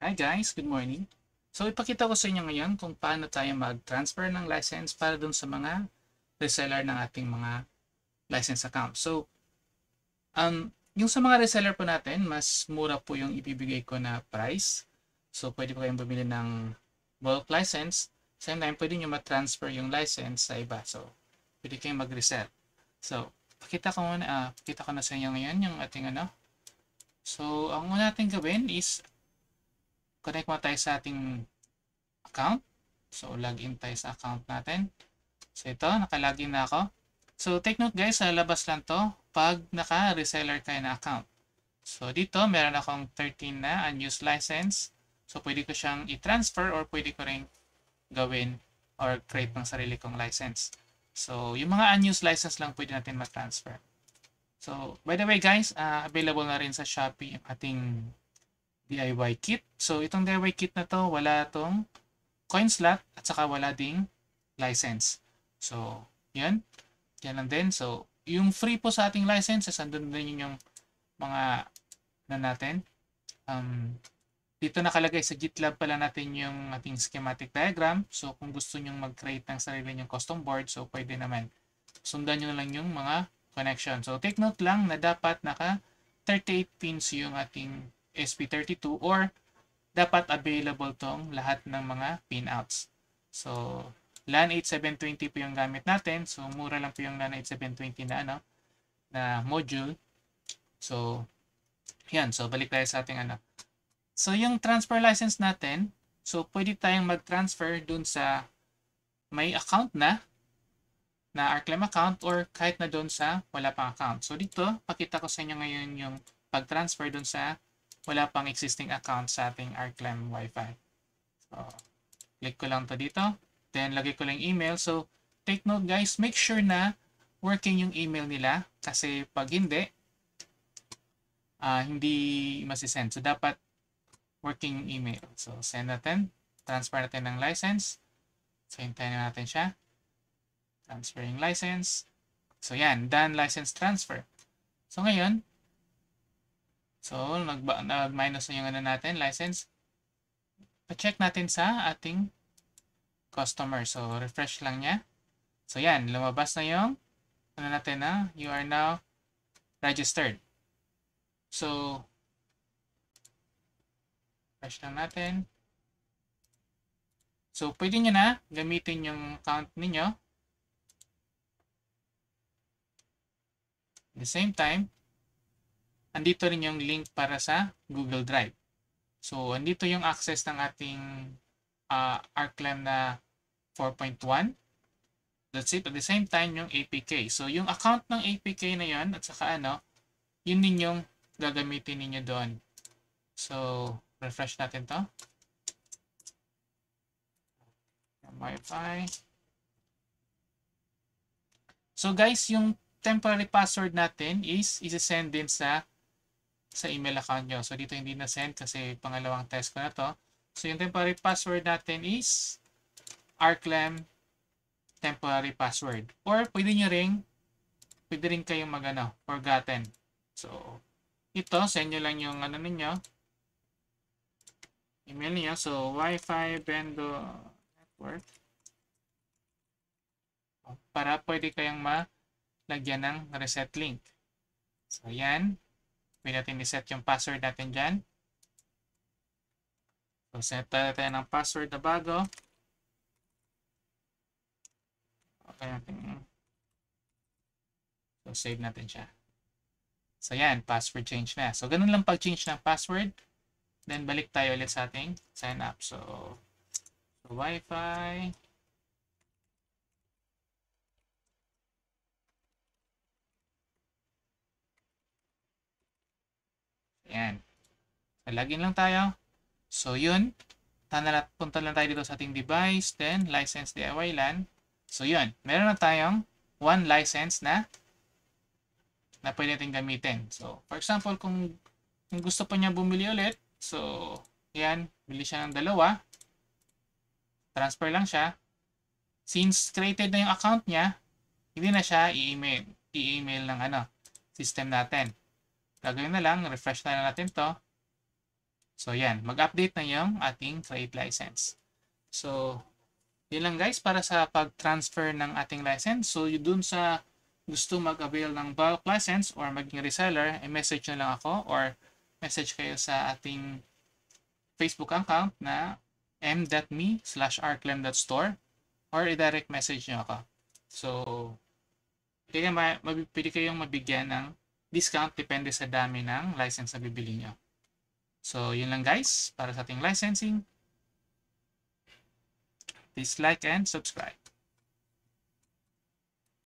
Hi guys, good morning. So ipakita ko sa inyo ngayon kung paano tayo mag-transfer ng license para dun sa mga reseller ng ating mga license account. So um, yung sa mga reseller po natin, mas mura po yung ibibigay ko na price. So pwede po kayong bumili ng bulk license. Same time, pwede nyo ma-transfer yung license sa iba. So pwede kayong mag-resell. So pakita ko, na, uh, ah, pakita ko na sa inyo ngayon yung ating ano. So ang una natin gawin is connect mo tayo sa ating account. So, login tayo sa account natin. So, ito, nakalagin na ako. So, take note guys, lalabas lang to pag naka-reseller kayo na account. So, dito, meron akong 13 na unused license. So, pwede ko siyang i-transfer or pwede ko rin gawin or create ng sarili kong license. So, yung mga unused license lang pwede natin ma-transfer. So, by the way guys, uh, available na rin sa Shopee yung ating DIY kit. So, itong DIY kit na to, wala tong coin slot at saka wala ding license. So, yan. Yan lang din. So, yung free po sa ating licenses, andun din yung mga na ano natin. Um, dito nakalagay sa GitLab pala natin yung ating schematic diagram. So, kung gusto nyong mag-create ng sarili nyong custom board, so pwede naman. Sundan nyo lang yung mga connection. So, take note lang na dapat naka 38 pins yung ating SP32 or dapat available tong lahat ng mga pinouts. So, LAN 8720 po yung gamit natin. So, mura lang po yung LAN 8720 na, ano, na module. So, yan. So, balik tayo sa ating ano. So, yung transfer license natin, so, pwede tayong mag-transfer dun sa may account na, na ArcLem account or kahit na dun sa wala pang account. So, dito, pakita ko sa inyo ngayon yung pag-transfer dun sa wala pang existing account sa ating Arclem Wi-Fi. So, click ko lang to dito. Then, lagay ko lang email. So, take note guys, make sure na working yung email nila kasi pag hindi, uh, hindi masisend. So, dapat working email. So, send natin. Transfer natin ng license. So, hintayin natin siya. Transferring license. So, yan. Done license transfer. So, ngayon, So, nag-minus na yung ano natin, license. Pa-check natin sa ating customer. So, refresh lang niya. So, yan. Lumabas na yung ano natin na, you are now registered. So, refresh lang natin. So, pwede nyo na gamitin yung account ninyo. At the same time, andito rin yung link para sa Google Drive. So, andito yung access ng ating uh, ArcLam na 4.1. That's it. At the same time, yung APK. So, yung account ng APK na yon at saka ano, yun din yung gagamitin ninyo doon. So, refresh natin to. Wi-Fi. So, guys, yung temporary password natin is isi-send din sa sa email account nyo. So, dito hindi na-send kasi pangalawang test ko na to. So, yung temporary password natin is arclem temporary password. Or, pwede nyo ring, pwede rin kayong mag, ano, forgotten. So, ito, send nyo lang yung, ano ninyo, email niya. So, Wi-Fi Bendo Network. Para pwede kayong malagyan ng reset link. So, ayan. Pwede natin iset yung password natin dyan. So, set tayo, tayo ng password na bago. Okay natin. So, save natin siya. So, yan. Password change na. So, ganun lang pag-change ng password. Then, balik tayo ulit sa ating sign up. So, so Wi-Fi. Ayan. So, lang tayo. So, yun. Tanala, punta lang tayo dito sa ating device. Then, license DIY LAN. So, yun. Meron na tayong one license na na pwede natin gamitin. So, for example, kung, kung gusto pa niya bumili ulit, so, yan, bili siya ng dalawa. Transfer lang siya. Since created na yung account niya, hindi na siya i-email, i-email ng ano, system natin. Gagawin na lang, refresh na lang natin to. So yan, mag-update na yung ating trade license. So, yun lang guys para sa pag-transfer ng ating license. So, yun dun sa gusto mag-avail ng bulk license or maging reseller, i-message eh, na lang ako or message kayo sa ating Facebook account na m.me slash rclem.store or i-direct message nyo ako. So, pili, ma mabipili kayong mabigyan ng discount depende sa dami ng license na bibili nyo. So, yun lang guys para sa ating licensing. Please like and subscribe.